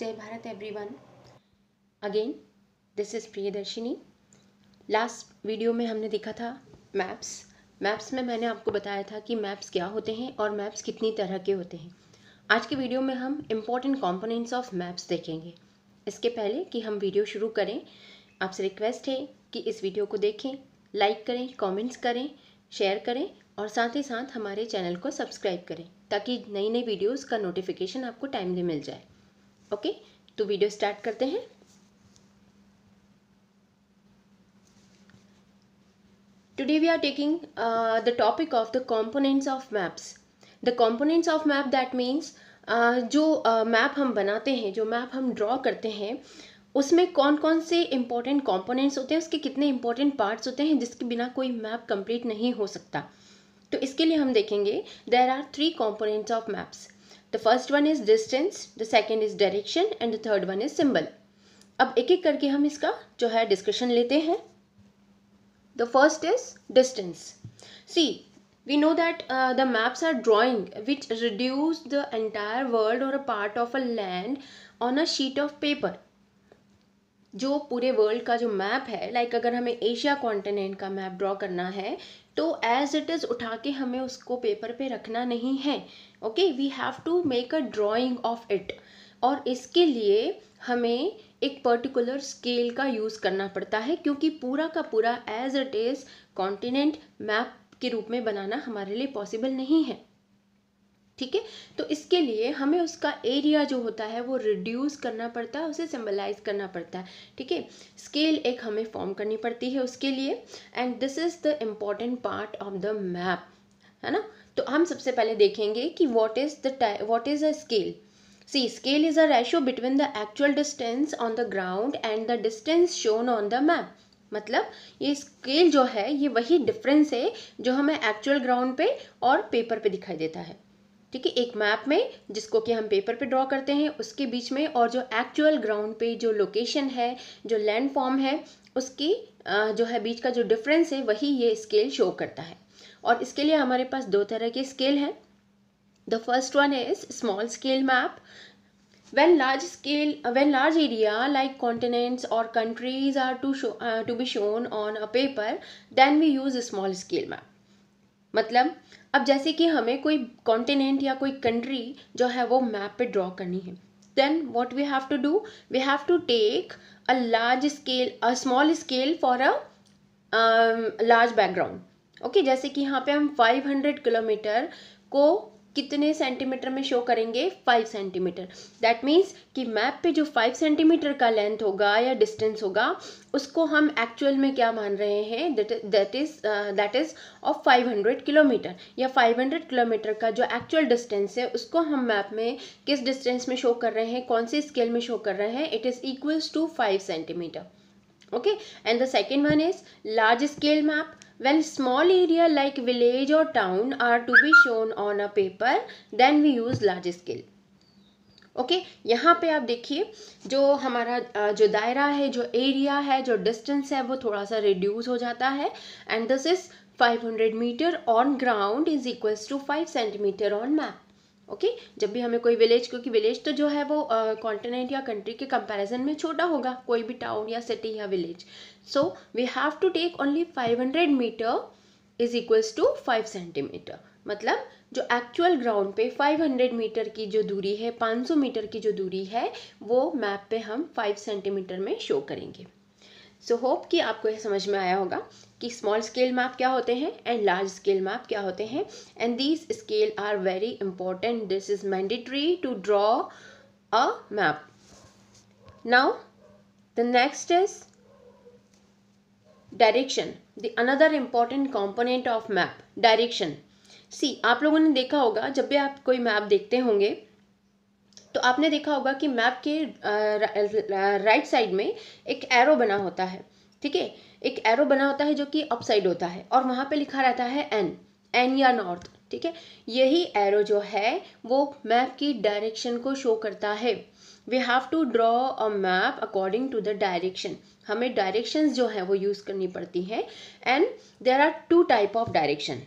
Bharat Bharat everyone. Again this is Priyadarshini last video में हमने देखा था मैप्स मैप्स में मैंने आपको बताया था कि मैप्स क्या होते हैं और मैप्स कितनी तरह के होते हैं आज के वीडियो में हम इम्पोर्टेंट कॉम्पोनेंट्स ऑफ मैप्स देखेंगे इसके पहले कि हम वीडियो शुरू करें आपसे रिक्वेस्ट है कि इस वीडियो को देखें लाइक करें कॉमेंट्स करें शेयर करें और साथ ही साथ हमारे चैनल को सब्सक्राइब करें ताकि नई नई वीडियोस का नोटिफिकेशन आपको टाइमली मिल जाए ओके तो वीडियो स्टार्ट करते हैं today we are taking the topic of the components of maps the components of map that means जो मैप uh, हम बनाते हैं जो मैप हम ड्रॉ करते हैं उसमें कौन कौन से इंपॉर्टेंट कंपोनेंट्स होते हैं उसके कितने इंपॉर्टेंट पार्ट्स होते हैं जिसके बिना कोई मैप कंप्लीट नहीं हो सकता तो इसके लिए हम देखेंगे there are three components of maps the first one is distance the second is direction and the third one is symbol अब एक एक करके हम इसका जो है डिस्कशन लेते हैं the first is distance see we know that the maps are are which reduce the entire world और a part of a land on a sheet of paper जो पूरे वर्ल्ड का जो मैप है लाइक like अगर हमें Asia continent का map draw करना है तो एज इट इज़ उठा के हमें उसको पेपर पे रखना नहीं है okay we have to make a drawing of it और इसके लिए हमें एक पर्टिकुलर स्केल का यूज़ करना पड़ता है क्योंकि पूरा का पूरा as it is continent map के रूप में बनाना हमारे लिए पॉसिबल नहीं है ठीक है तो इसके लिए हमें उसका एरिया जो होता है वो रिड्यूस करना पड़ता है उसे सिम्बलाइज करना पड़ता है ठीक है स्केल एक हमें फॉर्म करनी पड़ती है उसके लिए and this is the important part of the map है ना तो हम सबसे पहले देखेंगे कि what is the what is a scale see scale is a ratio between the actual distance on the ground and the distance shown on the map मतलब ये स्केल जो है ये वही डिफरेंस है जो हमें एक्चुअल ग्राउंड पे और पेपर पे दिखाई देता है ठीक है एक मैप में जिसको कि हम पेपर पे ड्रॉ करते हैं उसके बीच में और जो एक्चुअल ग्राउंड पे जो लोकेशन है जो लैंड फॉर्म है उसकी जो है बीच का जो डिफरेंस है वही ये स्केल शो करता है और इसके लिए हमारे पास दो तरह के स्केल हैं the first one is small scale map when large scale when large area like continents और countries are to show to be shown on a paper paper we use use a small मतलब अब जैसे कि हमें कोई continent या कोई country जो है वो मैप पे ड्रॉ करनी है then what we have to do we have to take a large scale a small scale for a large background okay जैसे कि यहाँ पे हम 500 किलोमीटर को कितने सेंटीमीटर में शो करेंगे फाइव सेंटीमीटर दैट मीन्स कि मैप पे जो फाइव सेंटीमीटर का लेंथ होगा या डिस्टेंस होगा उसको हम एक्चुअल में क्या मान रहे हैं that is that is of five hundred kilometre या फाइव हंड्रेड किलोमीटर का जो एक्चुअल डिस्टेंस है उसको हम मैप में किस डिस्टेंस में शो कर रहे हैं कौन सी स्केल में शो कर रहे हैं it is equals to five centimetre okay and the second one is large scale map When small area like village or town are to be shown on a paper, then we use large scale. Okay okay, यहाँ पे आप देखिए जो हमारा जो दायरा है जो एरिया है जो डिस्टेंस है वो थोड़ा सा रिड्यूस हो जाता है and this is 500 metre on ground is equals to 5 centimetre on map okay जब भी हमें कोई विलेज क्योंकि विलेज तो जो है वो कॉन्टिनेंट या कंट्री के कंपैरिजन में छोटा होगा कोई भी टाउन या सिटी या village so we have to take only 500 metre is equals to 5 centimetre मतलब जो एक्चुअल ग्राउंड पे 500 मीटर की जो दूरी है 500 मीटर की जो दूरी है वो मैप पे हम 5 सेंटीमीटर में शो करेंगे सो so, होप कि आपको यह समझ में आया होगा कि स्मॉल स्केल मैप क्या होते हैं एंड लार्ज स्केल मैप क्या होते हैं and these scale are very important this is mandatory to draw a map now the next is direction the another important component of map direction see आप लोगों ने देखा होगा जब भी आप कोई मैप देखते होंगे तो आपने देखा होगा कि मैप के राइट साइड में एक एरो बना होता है ठीक है एक एरो बना होता है जो कि अप साइड होता है और वहाँ पे लिखा रहता है एन एन या नॉर्थ ठीक है यही एरो जो है वो मैप की डायरेक्शन को शो करता है we have to draw a map according to the direction हमें डायरेक्शंस जो हैं वो यूज़ करनी पड़ती हैं and there are two type of direction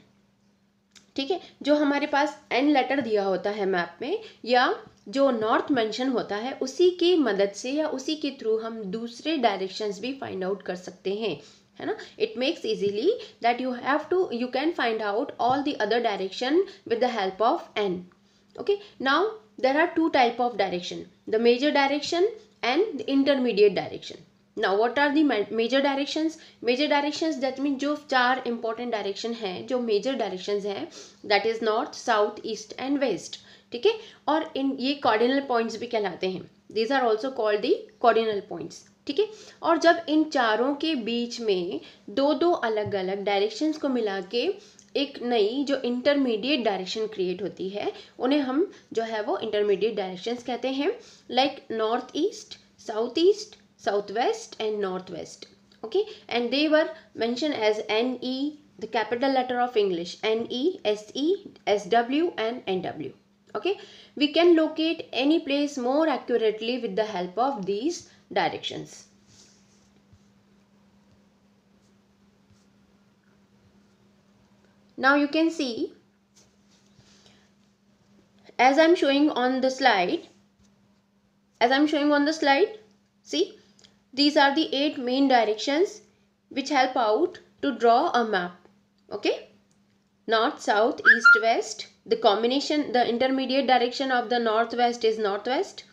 ठीक है जो हमारे पास एन लेटर दिया होता है मैप में या जो नॉर्थ मेंशन होता है उसी की मदद से या उसी के थ्रू हम दूसरे डायरेक्शंस भी फाइंड आउट कर सकते हैं है ना it makes easily that you have to you can find out all the other direction with the help of an okay now there are two type of direction the major direction and the intermediate direction now what are the major direction major direction that mean जो चार important direction हैं जो major direction हैं that is north south east and west ठीक है और इन ये cardinal points भी कहलाते हैं these are also called the cardinal points ठीक है और जब इन चारों के बीच में दो दो अलग अलग डायरेक्शंस को मिला के एक नई जो इंटरमीडिएट डायरेक्शन क्रिएट होती है उन्हें हम जो है वो इंटरमीडिएट डायरेक्शंस कहते हैं like north east south east south west and north west okay and they were mention as N E the capital letter of English N E S E S W and N W okay we can locate any place more accurately with the help of these directions now you can see as i'm showing on the slide as i'm showing on the slide see these are the eight main directions which help out to draw a map okay north south east west the combination the intermediate direction of the northwest is northwest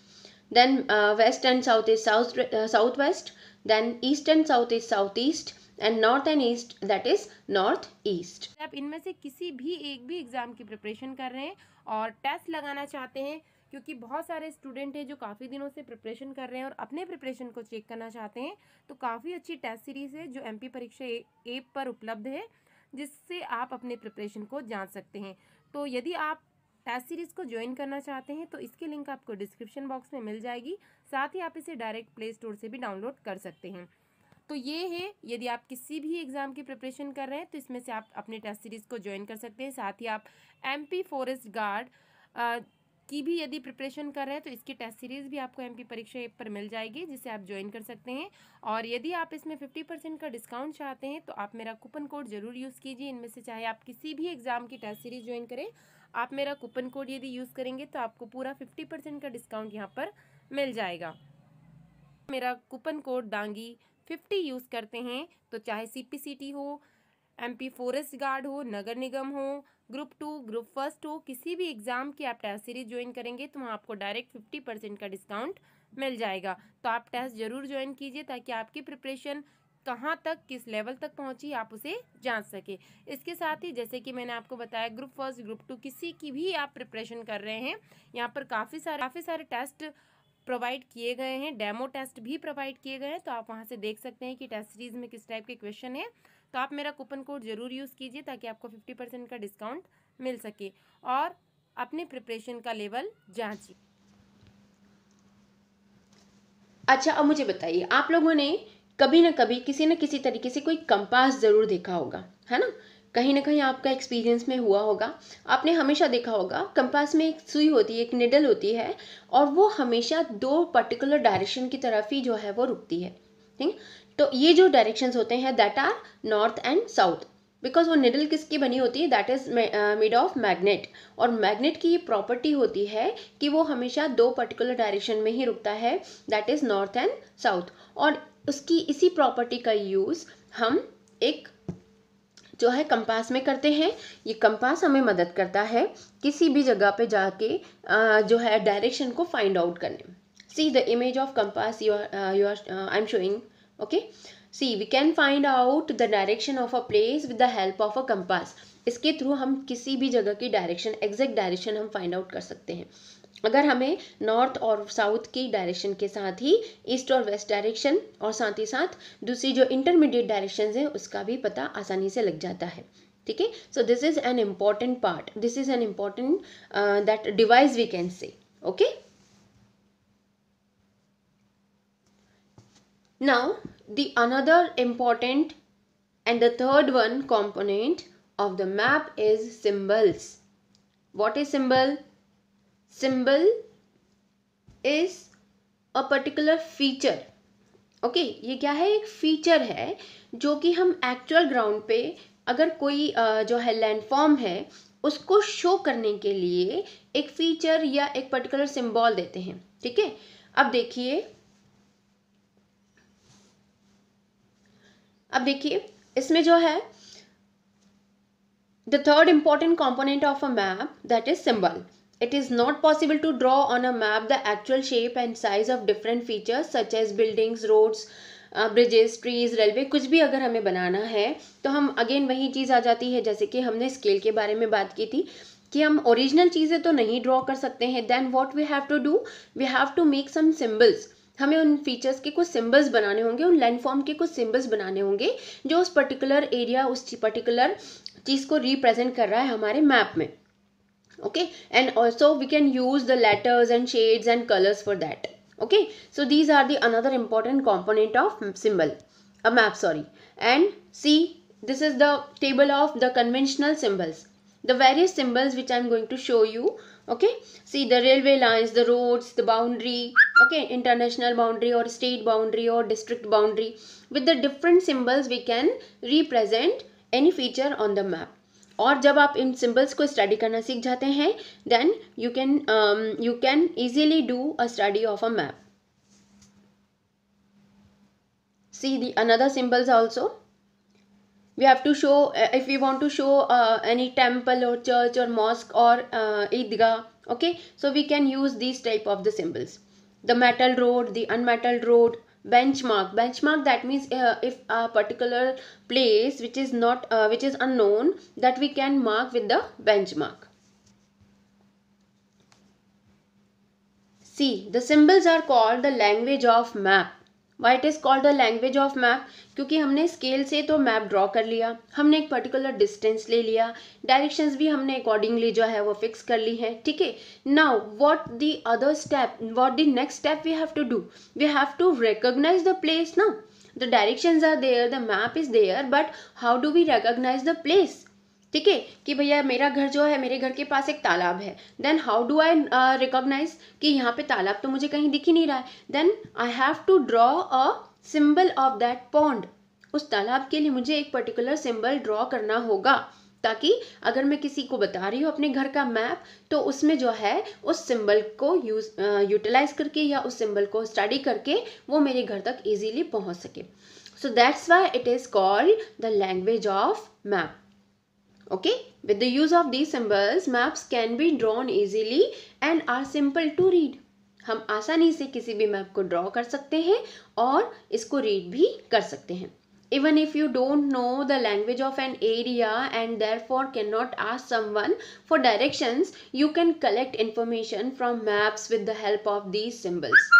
then uh, west and south is south uh, southwest then east and south is southeast and north and east that is north east आप इनमें से किसी भी एक भी exam की preparation कर रहे हैं और टेस्ट लगाना चाहते हैं क्योंकि बहुत सारे स्टूडेंट हैं जो काफ़ी दिनों से प्रिपरेशन कर रहे हैं और अपने प्रिपरेशन को चेक करना चाहते हैं तो काफ़ी अच्छी टेस्ट सीरीज़ है जो एमपी परीक्षा ऐप पर उपलब्ध है जिससे आप अपने प्रिपरेशन को जान सकते हैं तो यदि आप टेस्ट सीरीज़ को ज्वाइन करना चाहते हैं तो इसकी लिंक आपको डिस्क्रिप्शन बॉक्स में मिल जाएगी साथ ही आप इसे डायरेक्ट प्ले स्टोर से भी डाउनलोड कर सकते हैं तो ये है यदि आप किसी भी एग्ज़ाम की प्रिपरेशन कर रहे हैं तो इसमें से आप अपने टेस्ट सीरीज़ को ज्वाइन कर सकते हैं साथ ही आप एम पी फॉरेस्ट गार्ड की भी यदि प्रिपरेशन कर रहे हैं तो इसकी टेस्ट सीरीज़ भी आपको एमपी परीक्षा ऐप पर मिल जाएगी जिसे आप ज्वाइन कर सकते हैं और यदि आप इसमें फिफ्टी परसेंट का डिस्काउंट चाहते हैं तो आप मेरा कूपन कोड ज़रूर यूज़ कीजिए इनमें से चाहे आप किसी भी एग्ज़ाम की टेस्ट सीरीज़ ज्वाइन करें आप मेरा कूपन कोड यदि यूज़ करेंगे तो आपको पूरा फिफ्टी का डिस्काउंट यहाँ पर मिल जाएगा मेरा coupon code Dangi fifty use करते हैं तो चाहे सी हो एम पी फॉरेस्ट गार्ड हो नगर निगम हो ग्रुप टू ग्रुप फर्स्ट हो किसी भी एग्ज़ाम की आप टेस्ट सीरीज ज्वाइन करेंगे तो वहाँ आपको डायरेक्ट फिफ्टी परसेंट का डिस्काउंट मिल जाएगा तो आप टेस्ट ज़रूर ज्वाइन कीजिए ताकि आपकी प्रिपरेशन कहाँ तक किस लेवल तक पहुँची आप उसे जांच सके इसके साथ ही जैसे कि मैंने आपको बताया ग्रुप फर्स्ट ग्रुप टू किसी की भी आप प्रिपरेशन कर रहे हैं यहाँ पर काफ़ी सारे काफ़ी सारे टेस्ट प्रोवाइड किए गए हैं डेमो टेस्ट भी प्रोवाइड किए गए हैं तो आप वहाँ से देख सकते हैं कि टेस्ट सीरीज़ में किस टाइप के क्वेश्चन है तो आप मेरा कूपन कोड ज़रूर यूज़ कीजिए ताकि आपको फिफ्टी परसेंट का डिस्काउंट मिल सके और अपनी प्रिपरेशन का लेवल जाँचिए अच्छा अब मुझे बताइए आप लोगों ने कभी ना कभी किसी न किसी तरीके से कोई कंपास ज़रूर देखा होगा है ना कहीं ना कहीं आपका एक्सपीरियंस में हुआ होगा आपने हमेशा देखा होगा कंपास में एक सुई होती है एक निडल होती है और वो हमेशा दो पर्टिकुलर डायरेक्शन की तरफ ही जो है वो रुकती है ठीक तो ये जो डायरेक्शंस होते हैं that are north and south because वो निडल किसकी बनी होती है that is made of magnet और मैग्नेट की ये प्रॉपर्टी होती है कि वो हमेशा दो पर्टिकुलर डायरेक्शन में ही रुकता है that is north and south और उसकी इसी प्रॉपर्टी का यूज़ हम एक जो है कंपास में करते हैं ये कंपास हमें मदद करता है किसी भी जगह पे जाके uh, जो है डायरेक्शन को फाइंड आउट करने में see the image of compass you are, uh, you are uh, I'm showing okay see we can find out the direction of a place with the help of a compass इसके through हम किसी भी जगह की direction exact direction हम find out कर सकते हैं अगर हमें नॉर्थ और साउथ की डायरेक्शन के साथ ही ईस्ट और वेस्ट डायरेक्शन और साथ ही साथ दूसरी जो इंटरमीडिएट डायरेक्शंस हैं उसका भी पता आसानी से लग जाता है ठीक है so this is an important part this is an important that device we can say okay Now the another important and the third one component of the map is symbols. What is symbol? Symbol is a particular feature okay ये क्या है एक feature है जो कि हम actual ground पे अगर कोई जो है लैंडफॉर्म है उसको शो करने के लिए एक फीचर या एक पर्टिकुलर सिंबल देते हैं ठीक है अब देखिए अब देखिए इसमें जो है the third important component of a map that is symbol it is not possible to draw on a map the actual shape and size of different features such as buildings roads bridges trees railway कुछ भी अगर हमें बनाना है तो हम again वही चीज़ आ जाती है जैसे कि हमने स्केल के बारे में बात की थी कि हम ओरिजिनल चीज़ें तो नहीं ड्रॉ कर सकते हैं then what we have to do we have to make some symbols हमें उन फीचर्स के कुछ सिंबल्स बनाने होंगे उन लैंडफॉर्म के कुछ सिंबल्स बनाने होंगे जो उस पर्टिकुलर एरिया उस पर्टिकुलर चीज़ को रिप्रेजेंट कर रहा है हमारे मैप में okay and also we can use the letters and shades and colours for that okay so these are the another important component of symbol map sorry and see this is the table of the conventional symbols the various symbols which i'm going to show you okay see the railway lines the roads the boundary okay international boundary or state boundary or district boundary with the different symbols we can represent any feature on the map और जब आप इन symbols को study करना सीख जाते हैं then you can you can easily do a study of a map see the another symbols also we have to show uh, if we want to show uh, any temple or church or mosque or uh, idgah okay so we can use these type of the symbols the metal road the unmetal road benchmark benchmark that means uh, if a particular place which is not uh, which is unknown that we can mark with the benchmark see the symbols are called the language of map why it is called the language of map क्योंकि हमने scale से तो map draw कर लिया हमने एक particular distance ले लिया डायरेक्शंस भी हमने अकॉर्डिंगली जो है वो फिक्स कर ली हैं ठीक है now what the other step what the next step we have to do we have to recognise the place ना the direction are there the map is there but how do we recognise the place ठीक है कि भैया मेरा घर जो है मेरे घर के पास एक तालाब है then how do I recognise कि यहाँ पे तालाब तो मुझे कहीं दिख ही नहीं रहा है then I have to draw a symbol of that pond उस तालाब के लिए मुझे एक पर्टिकुलर सिंबल ड्रॉ करना होगा ताकि अगर मैं किसी को बता रही हूँ अपने घर का मैप तो उसमें जो है उस सिंबल को यूज यूटिलाइज uh, करके या उस सिंबल को स्टडी करके वो मेरे घर तक इजीली पहुँच सके so that's why it is called the language of map okay with the use of these symbols maps can be drawn easily and are simple to read हम आसानी से किसी भी मैप को ड्रॉ कर सकते हैं और इसको रीड भी कर सकते हैं even if you don't know the language of an area and therefore can not ask someone for directions you can collect information from maps with the help of these symbols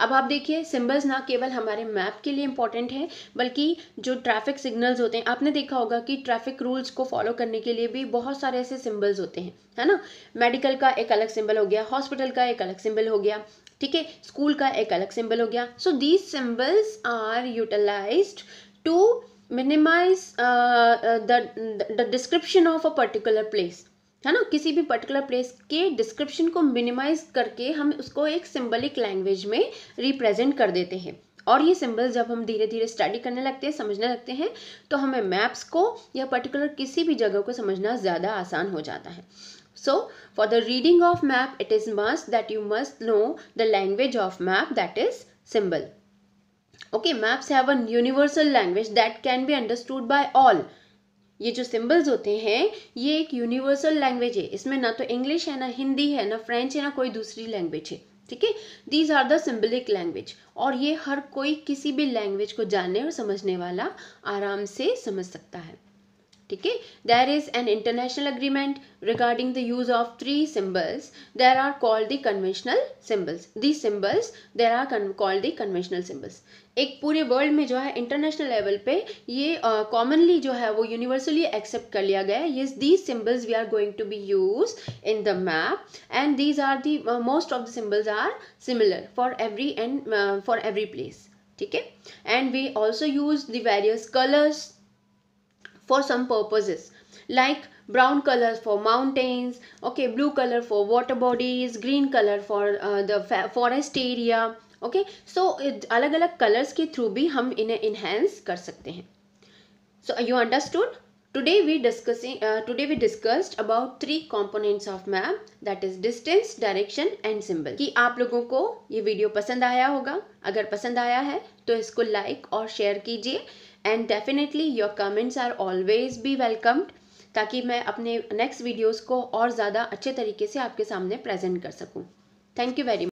अब आप देखिए symbols ना केवल हमारे map के लिए important हैं बल्कि जो ट्रैफिक सिग्नल्स होते हैं आपने देखा होगा कि ट्रैफिक रूल्स को फॉलो करने के लिए भी बहुत सारे ऐसे सिम्बल्स होते हैं है ना मेडिकल का एक अलग सिम्बल हो गया हॉस्पिटल का एक अलग सिम्बल हो गया ठीक है स्कूल का एक अलग सिम्बल हो गया so these symbols are utilise to minimise the description of a particular place है ना किसी भी पर्टिकुलर प्लेस के डिस्क्रिप्शन को मिनिमाइज करके हम उसको एक सिंबलिक लैंग्वेज में रिप्रेजेंट कर देते हैं और ये सिंबल्स जब हम धीरे धीरे स्टडी करने लगते हैं समझने लगते हैं तो हमें मैप्स को या पर्टिकुलर किसी भी जगह को समझना ज़्यादा आसान हो जाता है so for the reading of map it is must that you must know the language of map that is symbol okay maps have a universal language that can be understood by all ये जो symbols होते हैं ये एक universal language है इसमें ना तो इंग्लिश है ना हिंदी है ना फ्रेंच है ना कोई दूसरी लैंग्वेज है ठीक है these are the symbolic language और ये हर कोई किसी भी लैंग्वेज को जानने और समझने वाला आराम से समझ सकता है ठीक है there is an international agreement regarding the use of three symbols there are called the conventional symbols the symbols there are called the conventional symbols एक पूरे वर्ल्ड में जो है इंटरनेशनल लेवल पे ये कॉमनली uh, जो है वो यूनिवर्सली एक्सेप्ट कर लिया गया है ये these symbols we are going to be use in the map and these are the most of the symbols are similar for every and for every place ठीक है and we also use the various colours for some purposes like brown color for mountains okay blue color for water bodies green color for uh, the forest area okay so अलग अलग colors के through भी हम इन्हें enhance कर सकते हैं so you understood today we discussing uh, today we discussed about three components of map that is distance direction and symbol कि आप लोगों को ये वीडियो पसंद आया होगा अगर पसंद आया है तो इसको लाइक और शेयर कीजिए and definitely your comments are always be welcomed ताकि मैं अपने नेक्स्ट वीडियोस को और ज़्यादा अच्छे तरीके से आपके सामने प्रेजेंट कर सकूं थैंक यू वेरी मच